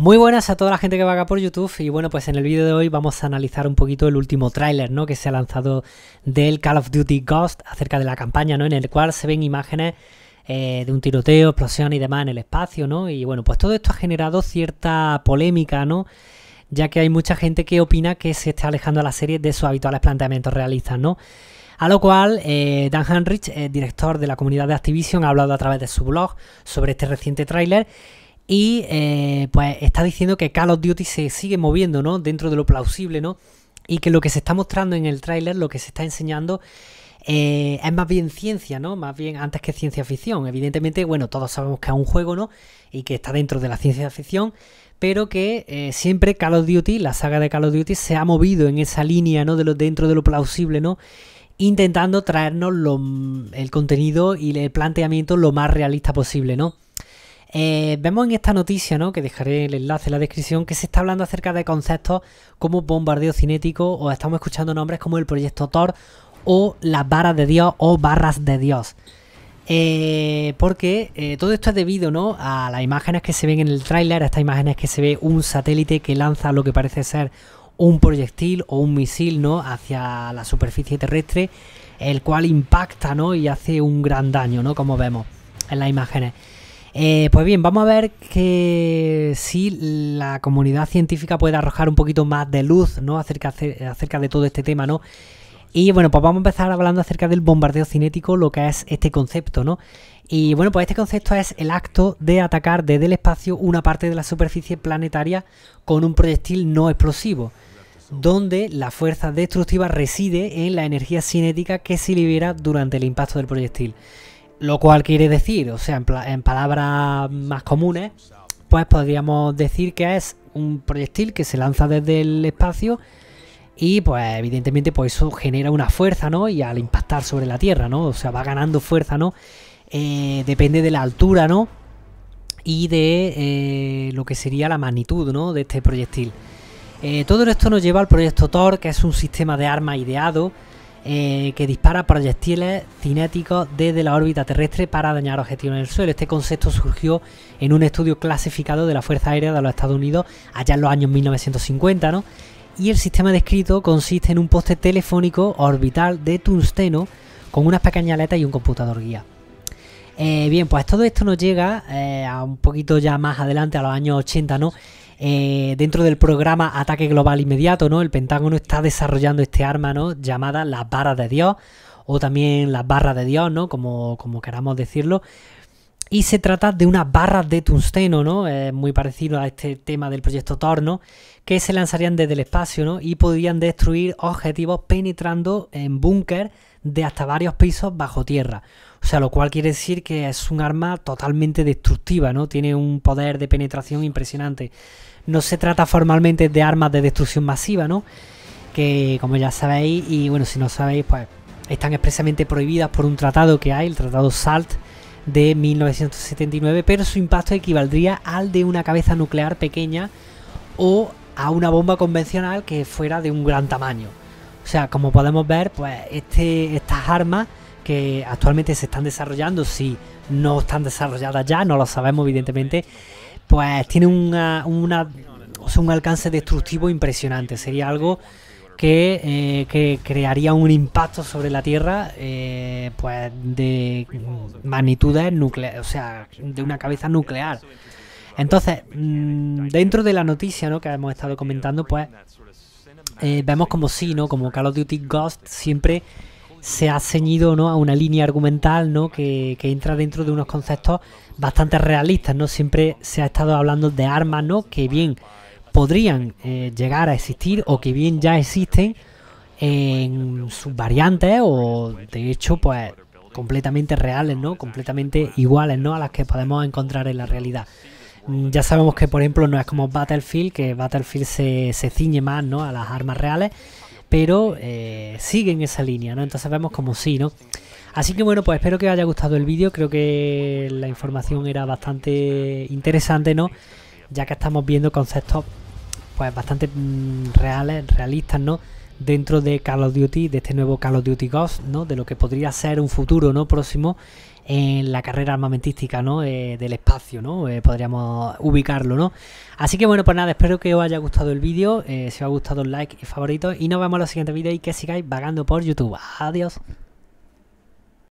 Muy buenas a toda la gente que va acá por YouTube y bueno pues en el vídeo de hoy vamos a analizar un poquito el último tráiler ¿no? que se ha lanzado del Call of Duty Ghost acerca de la campaña ¿no? en el cual se ven imágenes eh, de un tiroteo, explosión y demás en el espacio ¿no? y bueno pues todo esto ha generado cierta polémica ¿no? ya que hay mucha gente que opina que se está alejando a la serie de sus habituales planteamientos realistas ¿no? A lo cual, eh, Dan Hanrich, eh, director de la comunidad de Activision, ha hablado a través de su blog sobre este reciente tráiler y eh, pues está diciendo que Call of Duty se sigue moviendo, ¿no? Dentro de lo plausible, ¿no? Y que lo que se está mostrando en el tráiler, lo que se está enseñando, eh, es más bien ciencia, ¿no? Más bien antes que ciencia ficción. Evidentemente, bueno, todos sabemos que es un juego, ¿no? Y que está dentro de la ciencia ficción. Pero que eh, siempre Call of Duty, la saga de Call of Duty, se ha movido en esa línea, ¿no? De lo, dentro de lo plausible, ¿no? Intentando traernos lo, el contenido y el planteamiento lo más realista posible, ¿no? Eh, vemos en esta noticia, ¿no? que dejaré el enlace en la descripción, que se está hablando acerca de conceptos como bombardeo cinético o estamos escuchando nombres como el proyecto Thor o las varas de Dios o barras de Dios. Eh, porque eh, todo esto es debido a las imágenes que se ven en el tráiler, a estas imágenes que se ve un satélite que lanza lo que parece ser un proyectil o un misil ¿no? hacia la superficie terrestre, el cual impacta y hace un gran daño, ¿no? como vemos en las imágenes. Eh, pues bien, vamos a ver que si la comunidad científica puede arrojar un poquito más de luz, ¿no? Acerca, acerca de todo este tema, ¿no? Y bueno, pues vamos a empezar hablando acerca del bombardeo cinético, lo que es este concepto, ¿no? Y bueno, pues este concepto es el acto de atacar desde el espacio una parte de la superficie planetaria con un proyectil no explosivo, donde la fuerza destructiva reside en la energía cinética que se libera durante el impacto del proyectil. Lo cual quiere decir, o sea, en, palabras más comunes, pues podríamos decir que es un proyectil que se lanza desde el espacio y pues evidentemente pues eso genera una fuerza, ¿no? Y al impactar sobre la Tierra, ¿no? O sea, va ganando fuerza, ¿no? Eh, depende de la altura, ¿no? Y de eh, lo que sería la magnitud, ¿no? De este proyectil. Eh, todo esto nos lleva al proyecto Thor, que es un sistema de arma ideado eh, que dispara proyectiles cinéticos desde la órbita terrestre para dañar objetivos en el suelo. Este concepto surgió en un estudio clasificado de la Fuerza Aérea de los Estados Unidos allá en los años 1950, ¿no? Y el sistema descrito consiste en un poste telefónico orbital de tungsteno con unas pequeñas aletas y un computador guía. Eh, bien, pues todo esto nos llega eh, a un poquito ya más adelante, a los años 80, ¿no? Eh, dentro del programa Ataque Global Inmediato, ¿no? El Pentágono está desarrollando este arma, ¿no? Llamada las Barras de Dios, o también las Barras de Dios, ¿no? Como, queramos decirlo. Y se trata de unas barras de tungsteno, ¿no? muy parecido a este tema del proyecto Torno, que se lanzarían desde el espacio, ¿no? Y podrían destruir objetivos penetrando en búnker de hasta varios pisos bajo tierra. O sea, lo cual quiere decir que es un arma totalmente destructiva, ¿no? Tiene un poder de penetración impresionante. No se trata formalmente de armas de destrucción masiva, ¿no? Que como ya sabéis, y bueno, si no sabéis, pues están expresamente prohibidas por un tratado que hay, el Tratado SALT de 1979, pero su impacto equivaldría al de una cabeza nuclear pequeña o a una bomba convencional que fuera de un gran tamaño. O sea, como podemos ver, pues este, estas armas que actualmente se están desarrollando, si no están desarrolladas ya, no lo sabemos evidentemente, pues tienen una, un alcance destructivo impresionante. Sería algo que, eh, crearía un impacto sobre la Tierra eh, pues de magnitudes nucleares, o sea, de una cabeza nuclear. Entonces, mm, dentro de la noticia ¿no? que hemos estado comentando, pues eh, vemos como sí, ¿no? Como Call of Duty Ghost siempre se ha ceñido a una línea argumental ¿no? que, entra dentro de unos conceptos bastante realistas. ¿no? Siempre se ha estado hablando de armas ¿no? que bien podrían eh, llegar a existir o que bien ya existen en sus variantes o de hecho pues completamente reales, ¿no? completamente iguales ¿no? a las que podemos encontrar en la realidad. Mm, ya sabemos que, por ejemplo, no es como Battlefield, que Battlefield se, ciñe más ¿no? a las armas reales, pero eh, sigue en esa línea, ¿no? Entonces vemos como sí, ¿no? Así que bueno, pues espero que os haya gustado el vídeo, creo que la información era bastante interesante, ¿no? Ya que estamos viendo conceptos pues bastante mm, reales, realistas, ¿no? dentro de Call of Duty, de este nuevo Call of Duty Ghost, ¿no? De lo que podría ser un futuro, ¿no? Próximo en la carrera armamentística, ¿no? Eh, del espacio, ¿no? Eh, podríamos ubicarlo, ¿no? Así que bueno, pues nada, espero que os haya gustado el vídeo, eh, si os ha gustado like y favorito, y nos vemos en el siguiente vídeos y que sigáis vagando por YouTube. Adiós.